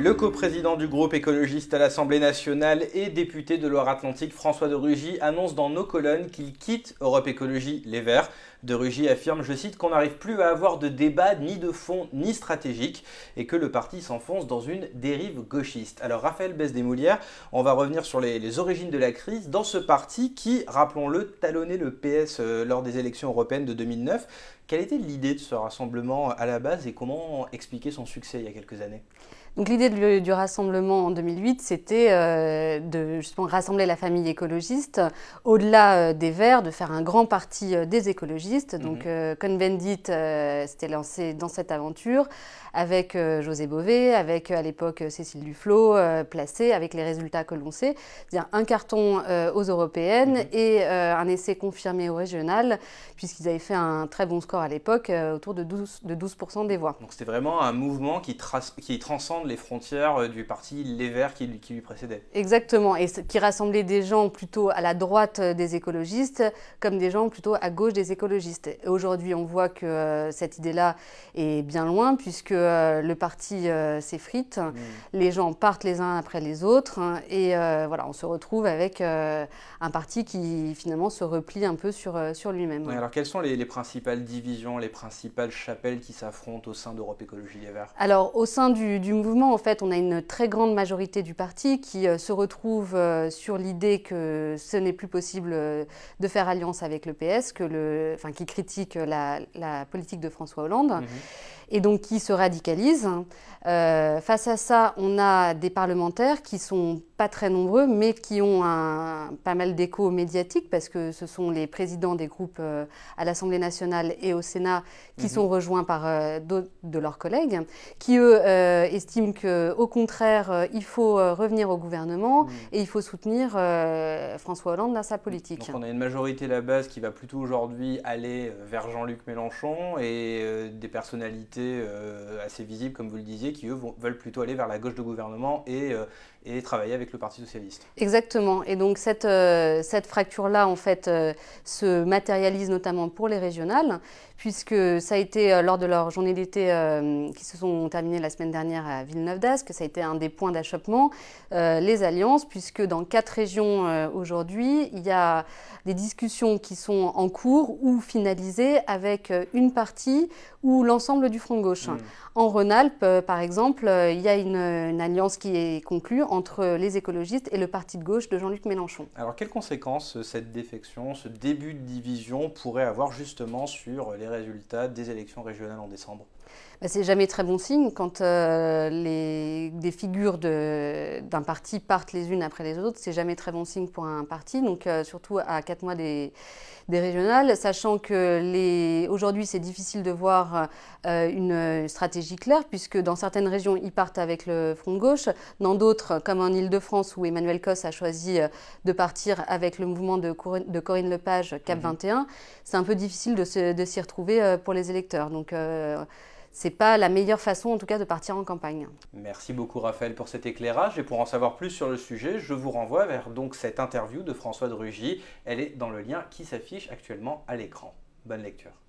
Le coprésident du groupe écologiste à l'Assemblée nationale et député de Loire-Atlantique, François de Rugy, annonce dans nos colonnes qu'il quitte Europe Écologie Les Verts. De Rugy affirme, je cite, qu'on n'arrive plus à avoir de débat ni de fond ni stratégique et que le parti s'enfonce dans une dérive gauchiste. Alors Raphaël Besses-Démoulières, on va revenir sur les, les, origines de la crise dans ce parti qui, rappelons-le, talonnait le PS euh, lors des élections européennes de 2009. Quelle était l'idée de ce rassemblement à la base et comment expliquer son succès il y a quelques années donc l'idée du, rassemblement en 2008, c'était euh, de rassembler la famille écologiste au-delà euh, des Verts, de faire un grand parti euh, des écologistes. Mhm. Donc Cohn-Bendit s'était lancé dans cette aventure avec José Bové, avec à l'époque Cécile Duflo, placée, avec les résultats que l'on sait. C'est-à-dire un carton aux européennes mhm. et un essai confirmé au régional, puisqu'ils avaient fait un très bon score à l'époque, autour de 12%, de 12 des voix. Donc c'était vraiment un mouvement qui, qui transcende les frontières euh, du parti Les Verts qui, lui précédait. Exactement, et qui rassemblait des gens plutôt à la droite euh, des écologistes comme des gens plutôt à gauche des écologistes. Aujourd'hui, on voit que euh, cette idée-là est bien loin puisque le parti s'effrite, mm. les gens partent les uns après les autres hein, et voilà, on se retrouve avec un parti qui finalement se replie un peu sur, sur lui-même. alors quelles sont les, principales divisions, les principales chapelles qui s'affrontent au sein d'Europe Écologie Les Verts Alors au sein du, du mouvement en fait, on a une très grande majorité du parti qui euh, se retrouve euh, sur l'idée que ce n'est plus possible euh, de faire alliance avec le PS, que le, qui critique la, politique de François Hollande. Mmh et donc qui se radicalisent. Euh, face à ça, on a des parlementaires qui sont pas très nombreux, mais qui ont un, pas mal d'écho médiatique, parce que ce sont les présidents des groupes euh, à l'Assemblée nationale et au Sénat qui mhm. sont rejoints par euh, d'autres de leurs collègues, qui eux estiment qu'au contraire, il faut revenir au gouvernement mhm. et il faut soutenir François Hollande dans sa politique. Donc on a une majorité de la base qui va plutôt aujourd'hui aller vers Jean-Luc Mélenchon et des personnalités euh, assez visibles, comme vous le disiez, qui eux veulent plutôt aller vers la gauche de gouvernement euh, et, travailler avec le Parti socialiste. Exactement. Et donc cette, euh, cette fracture-là, en fait, se matérialise notamment pour les régionales, puisque ça a été lors de leur journée d'été qui se sont terminées la semaine dernière à Villeneuve d'Ascq, ça a été un des points d'achoppement, les alliances, puisque dans quatre régions aujourd'hui, il y a des discussions qui sont en cours ou finalisées avec une partie ou l'ensemble du Front gauche. Hmm. En Rhône-Alpes, euh, par exemple, euh, il y a une, une, alliance qui est conclue entre les écologistes et le parti de gauche de Jean-Luc Mélenchon. Alors quelles conséquences euh, cette défection, ce début de division pourrait avoir justement sur les résultats des élections régionales en décembre bah, c'est jamais très bon signe quand euh, des figures d'un parti partent les unes après les autres. C'est jamais très bon signe pour un parti, donc euh, surtout à quatre mois des, régionales, sachant que aujourd'hui c'est difficile de voir euh, une stratégie claire, puisque dans certaines régions ils partent avec le Front gauche, dans d'autres, comme en Ile-de-France où Emmanuel Cosse a choisi de partir avec le mouvement de, Corinne, Lepage Cap 21, mmh. c'est un peu difficile de s'y retrouver pour les électeurs. Donc, c'est pas la meilleure façon, en tout cas, de partir en campagne. Merci beaucoup, Raphaël, pour cet éclairage. Et pour en savoir plus sur le sujet, je vous renvoie vers donc cette interview de François de Rugy. Elle est dans le lien qui s'affiche actuellement à l'écran. Bonne lecture.